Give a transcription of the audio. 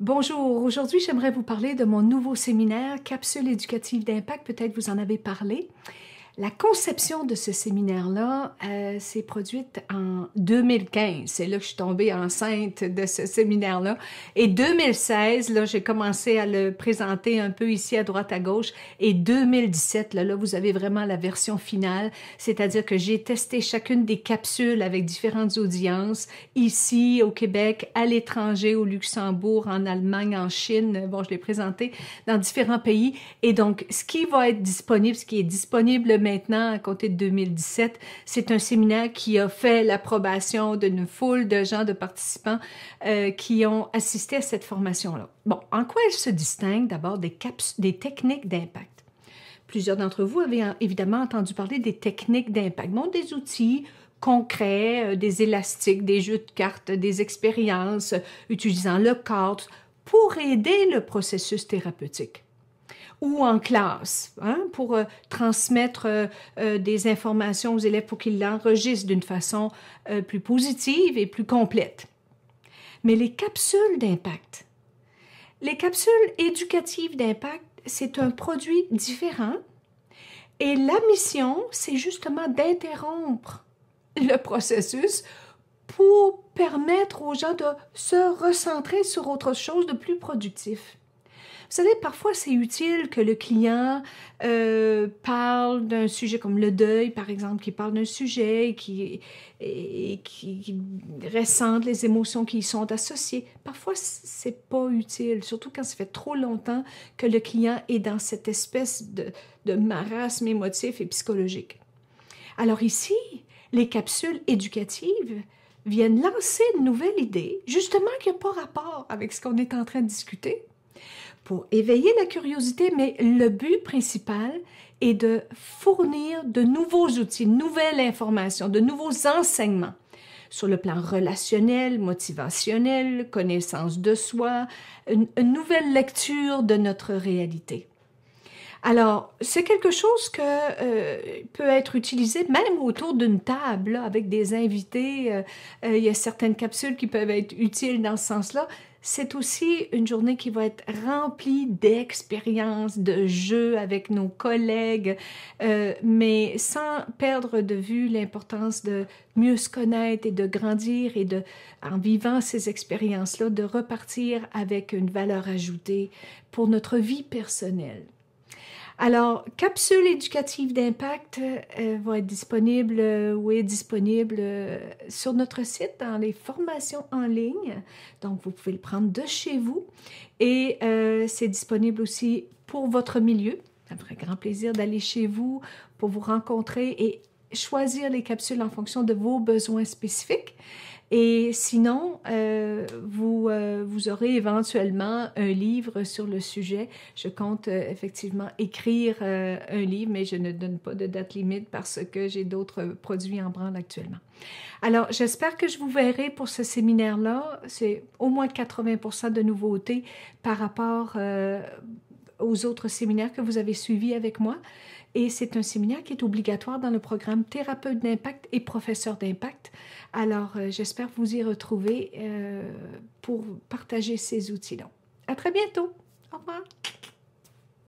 Bonjour, aujourd'hui j'aimerais vous parler de mon nouveau séminaire Capsule éducative d'impact, peut-être vous en avez parlé. La conception de ce séminaire-là euh, s'est produite en 2015. C'est là que je suis tombée enceinte de ce séminaire-là. Et 2016, là, j'ai commencé à le présenter un peu ici à droite à gauche. Et 2017, là, là vous avez vraiment la version finale. C'est-à-dire que j'ai testé chacune des capsules avec différentes audiences ici au Québec, à l'étranger, au Luxembourg, en Allemagne, en Chine. Bon, je l'ai présenté dans différents pays. Et donc, ce qui va être disponible, ce qui est disponible maintenant, à côté de 2017, c'est un séminaire qui a fait l'approbation d'une foule de gens, de participants euh, qui ont assisté à cette formation-là. Bon, en quoi elle se distingue d'abord des, des techniques d'impact? Plusieurs d'entre vous avaient évidemment entendu parler des techniques d'impact, bon, des outils concrets, euh, des élastiques, des jeux de cartes, des expériences, utilisant le corps pour aider le processus thérapeutique ou en classe hein, pour euh, transmettre euh, euh, des informations aux élèves pour qu'ils l'enregistrent d'une façon plus positive et plus complète. Mais les capsules d'impact, les capsules éducatives d'impact, c'est un produit différent et la mission, c'est justement d'interrompre le processus pour permettre aux gens de se recentrer sur autre chose de plus productif. Vous savez, parfois c'est utile que le client euh, parle d'un sujet comme le deuil, par exemple, qui parle d'un sujet qui, et, qui, ressente les émotions qui y sont associées. Parfois c'est pas utile, surtout quand ça fait trop longtemps que le client est dans cette espèce de, de marasme émotif et psychologique. Alors ici, les capsules éducatives viennent lancer une nouvelle idée, justement qui n'a pas rapport avec ce qu'on est en train de discuter, pour éveiller la curiosité, mais le but principal est de fournir de nouveaux outils, nouvelles informations, de nouveaux enseignements sur le plan relationnel, motivationnel, connaissance de soi, une, une nouvelle lecture de notre réalité. Alors, c'est quelque chose que euh, peut être utilisé même autour d'une table, avec des invités. Euh, euh, il y a certaines capsules qui peuvent être utiles dans ce sens-là. C'est aussi une journée qui va être remplie d'expériences, de jeux avec nos collègues, mais sans perdre de vue l'importance de mieux se connaître et de grandir et de, en vivant ces expériences-là, de repartir avec une valeur ajoutée pour notre vie personnelle. Alors, Capsule éducatives d'impact euh, vont être disponible euh, ou est disponible euh, sur notre site dans les formations en ligne. Donc, vous pouvez le prendre de chez vous et c'est disponible aussi pour votre milieu. Ça me grand plaisir d'aller chez vous pour vous rencontrer et choisir les capsules en fonction de vos besoins spécifiques. Et sinon, euh, vous, euh, vous aurez éventuellement un livre sur le sujet. Je compte euh, effectivement écrire un livre, mais je ne donne pas de date limite parce que j'ai d'autres produits en branle actuellement. Alors, j'espère que je vous verrai pour ce séminaire-là. C'est au moins 80 de nouveautés par rapport aux autres séminaires que vous avez suivis avec moi. Et c'est un séminaire qui est obligatoire dans le programme thérapeute d'impact et professeur d'impact. Alors, euh, j'espère vous y retrouver euh, pour partager ces outils-là. À très bientôt. Au revoir.